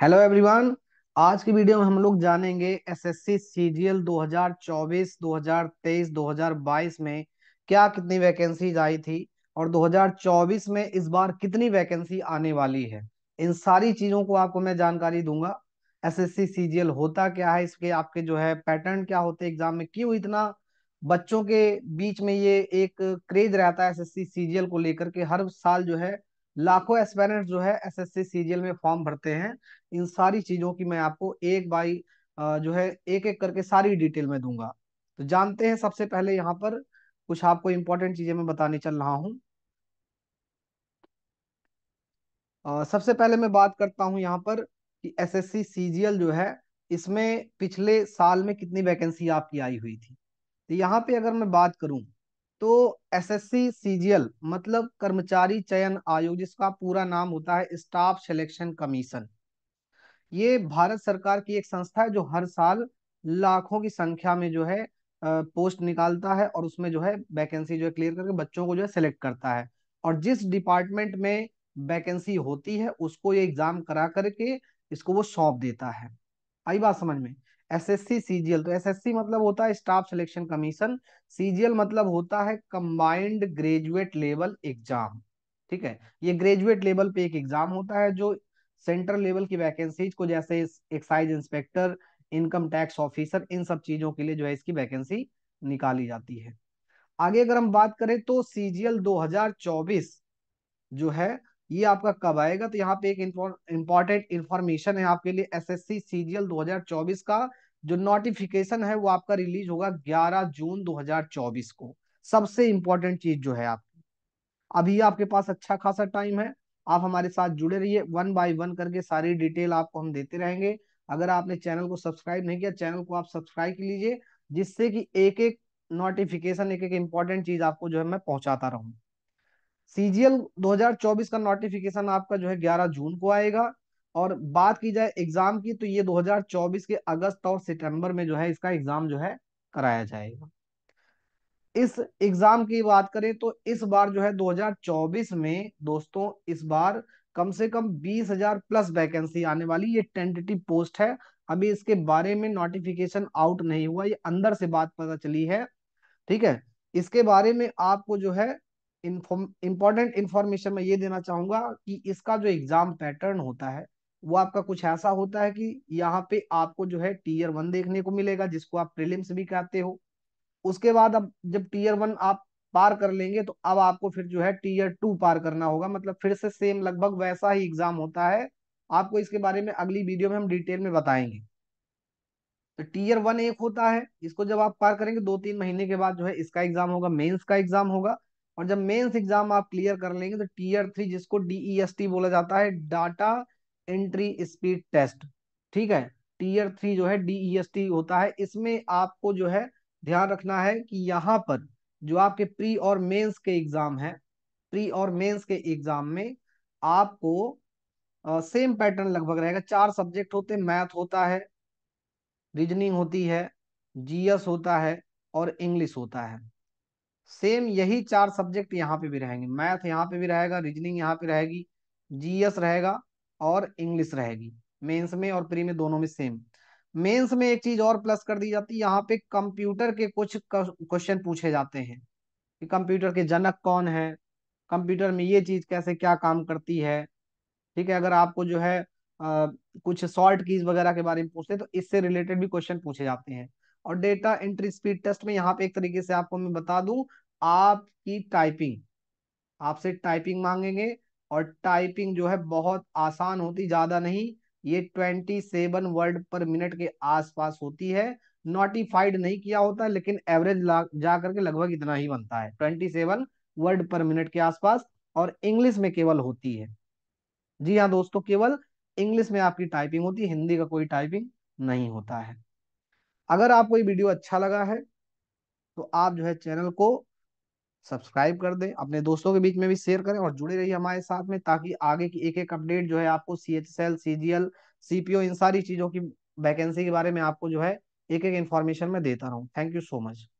hello everyone आज की video में हम लोग जानेंगे एसएससी सीजीएल 2024 2023 2022 में क्या कितनी वैकेंसी आई थी और 2024 में इस बार कितनी वैकेंसी आने वाली है इन सारी चीजों को आपको मैं जानकारी दूंगा एसएससी सीजीएल होता क्या है इसके आपके जो है पैटर्न क्या होते हैं एग्जाम में क्यों इतना बच्चों के बीच में ये एक क्रेज रहता है एस सीजीएल को लेकर के हर साल जो है लाखों एस्पायरेंट जो है एसएससी सीजीएल में फॉर्म भरते हैं इन सारी चीजों की मैं आपको एक बाई जो है एक एक करके सारी डिटेल में दूंगा तो जानते हैं सबसे पहले यहाँ पर कुछ आपको इम्पोर्टेंट चीजें मैं बताने चल रहा हूँ सबसे पहले मैं बात करता हूँ यहाँ पर कि एसएससी सीजीएल जो है इसमें पिछले साल में कितनी वैकेंसी आपकी आई हुई थी तो यहाँ पे अगर मैं बात करूँ तो एसएससी सीजीएल मतलब कर्मचारी चयन आयोग जिसका पूरा नाम होता है स्टाफ सिलेक्शन कमीशन ये भारत सरकार की एक संस्था है जो हर साल लाखों की संख्या में जो है पोस्ट निकालता है और उसमें जो है वैकेंसी जो है क्लियर करके बच्चों को जो है सिलेक्ट करता है और जिस डिपार्टमेंट में वैकेंसी होती है उसको ये एग्जाम करा करके इसको वो सौंप देता है आई बात समझ में एसएससी सीजीएल तो एसएससी मतलब होता है स्टाफ सिलेक्शन कमीशन सीजीएल मतलब होता है कंबाइंड ग्रेजुएट लेवल एग्जाम ठीक है ये ग्रेजुएट लेवल पे एक एग्जाम होता है जो सेंट्रल लेवल की वैकेंसीज को जैसे excise inspector income tax officer इन सब चीजों के लिए जो है इसकी वैकेंसी निकाली जाती है आगे अगर हम बात करें तो सीजीएल 2024 जो है ये आपका कब आएगा तो यहाँ पे एक इम्पोर्टेंट इन्फॉर्मेशन है आपके लिए एसएससी सीजीएल 2024 का जो नोटिफिकेशन है वो आपका रिलीज होगा 11 जून 2024 को सबसे इम्पोर्टेंट चीज जो है आपकी अभी आपके पास अच्छा खासा टाइम है आप हमारे साथ जुड़े रहिए वन बाय वन करके सारी डिटेल आपको हम देते रहेंगे अगर आपने चैनल को सब्सक्राइब नहीं किया चैनल को आप सब्सक्राइब लीजिए जिससे कि एक एक नोटिफिकेशन एक एक इम्पोर्टेंट चीज आपको जो है मैं पहुंचाता रहूँ सीजीएल 2024 का नोटिफिकेशन आपका जो है 11 जून को आएगा और बात की जाए एग्जाम की तो ये 2024 के अगस्त और सितंबर में जो है इसका एग्जाम जो है कराया जाएगा इस एग्जाम की बात करें तो इस बार जो है 2024 में दोस्तों इस बार कम से कम 20,000 प्लस वैकेंसी आने वाली ये टेंटेटिव पोस्ट है अभी इसके बारे में नोटिफिकेशन आउट नहीं हुआ ये अंदर से बात पता चली है ठीक है इसके बारे में आपको जो है इम्पोर्टेंट इंफॉर्मेशन मैं ये देना चाहूंगा कि इसका जो एग्जाम पैटर्न होता है वो आपका कुछ ऐसा होता है कि यहाँ पे आपको जो है टीयर वन देखने को मिलेगा जिसको आप प्रिलिम्स भी कहते हो उसके बाद अब जब टीयर वन आप पार कर लेंगे तो अब आपको फिर जो है टीयर टू पार करना होगा मतलब फिर से सेम लगभग वैसा ही एग्जाम होता है आपको इसके बारे में अगली वीडियो में हम डिटेल में बताएंगे तो टीयर वन एक होता है इसको जब आप पार करेंगे दो तीन महीने के बाद जो है इसका एग्जाम होगा मेंस का एग्जाम होगा और जब मेंस एग्जाम आप क्लियर कर लेंगे तो टीयर थ्री जिसको डीईएसटी e बोला जाता है डाटा एंट्री स्पीड टेस्ट ठीक है टीयर थ्री जो है डीईएसटी e होता है इसमें आपको जो है ध्यान रखना है कि यहाँ पर जो आपके प्री और मेंस के एग्जाम है प्री और मेंस के एग्जाम में आपको आ, सेम पैटर्न लगभग रहेगा चार सब्जेक्ट होते हैं मैथ होता है रीजनिंग होती है जीएस होता है और इंग्लिश होता है सेम यही चार सब्जेक्ट यहाँ पे भी रहेंगे मैथ यहाँ पे भी रहेगा रीजनिंग यहाँ पे रहेगी जीएस रहेगा और इंग्लिश रहेगी मेंस में और प्री में दोनों में सेम मेंस में एक चीज और प्लस कर दी जाती है यहाँ पे कंप्यूटर के कुछ क्वेश्चन पूछे जाते हैं कि कंप्यूटर के जनक कौन है कंप्यूटर में ये चीज कैसे क्या काम करती है ठीक है अगर आपको जो है आ, कुछ सॉल्ट कीज वगैरह के बारे में पूछते हैं तो इससे रिलेटेड भी क्वेश्चन पूछे जाते हैं और डेटा एंट्री स्पीड टेस्ट में यहाँ पे एक तरीके से आपको मैं बता दू आपकी टाइपिंग आपसे टाइपिंग मांगेंगे और टाइपिंग जो है बहुत आसान होती ज्यादा नहीं ये twenty seven word per minute के आसपास होती है नोटिफाइड नहीं किया होता लेकिन एवरेज जा करके लगभग इतना ही बनता है twenty seven word per minute के आसपास और इंग्लिश में केवल होती है जी हाँ दोस्तों केवल इंग्लिश में आपकी टाइपिंग होती है हिंदी का कोई टाइपिंग नहीं होता है अगर आपको ये वीडियो अच्छा लगा है तो आप जो है चैनल को सब्सक्राइब कर दें अपने दोस्तों के बीच में भी शेयर करें और जुड़े रहिए हमारे साथ में ताकि आगे की एक एक अपडेट जो है आपको C H L C G L C P O इन सारी चीज़ों की वैकेंसी के बारे में आपको जो है एक एक इन्फॉर्मेशन में देता रहूँ थैंक यू सो मच